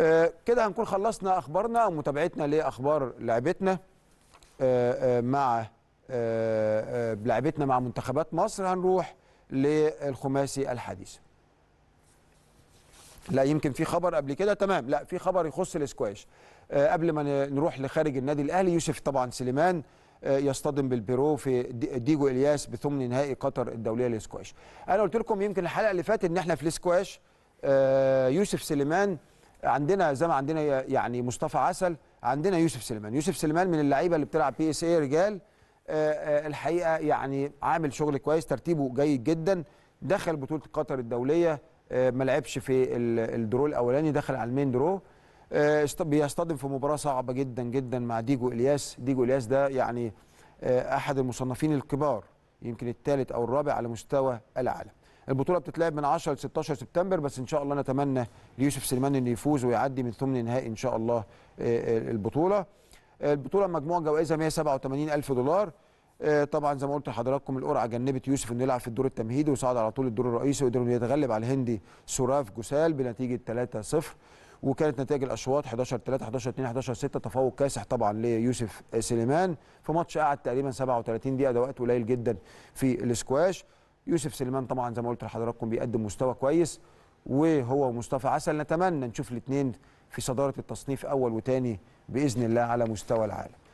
آه، كده هنكون خلصنا اخبارنا ومتابعتنا لاخبار لعبتنا آه، آه، مع لعبتنا مع منتخبات مصر هنروح للخماسي الحديث لا يمكن في خبر قبل كده تمام لا في خبر يخص الاسكواش قبل ما نروح لخارج النادي الاهلي يوسف طبعا سليمان يصطدم بالبيرو في ديجو الياس بثمن نهائي قطر الدوليه للسكواش انا قلت لكم يمكن الحلقه اللي فاتت ان احنا في السكواش يوسف سليمان عندنا زي ما عندنا يعني مصطفى عسل عندنا يوسف سليمان يوسف سليمان من اللعيبه اللي بتلعب بي اس اي رجال آه، آه، الحقيقه يعني عامل شغل كويس ترتيبه جيد جدا دخل بطوله قطر الدوليه آه، ما لعبش في الدرو الاولاني دخل على المين درو بيصطدم في مباراه صعبه جدا جدا مع ديجو الياس ديجو الياس ده يعني احد المصنفين الكبار يمكن الثالث او الرابع على مستوى العالم البطوله بتتلعب من 10 ل 16 سبتمبر بس ان شاء الله نتمنى ليوسف سليمان انه يفوز ويعدي من ثمن نهائي ان شاء الله آه، آه، البطوله البطوله مجموع جوائزها 187 الف دولار آه، طبعا زي ما قلت لحضراتكم القرعه جنبت يوسف انه يلعب في الدور التمهيدي وصعد على طول الدور الرئيسي وقدر انه يتغلب على الهندي سوراف جوسال بنتيجه 3-0 وكانت نتائج الاشواط 11 3 11 2 11 6 تفوق كاسح طبعا ليوسف سليمان في ماتش قعد تقريبا 37 دقيقه ده وقت قليل جدا في الاسكواش يوسف سليمان طبعا زي ما قلت لحضراتكم بيقدم مستوى كويس وهو مصطفى عسل نتمنى نشوف الاثنين في صداره التصنيف اول وثاني باذن الله على مستوى العالم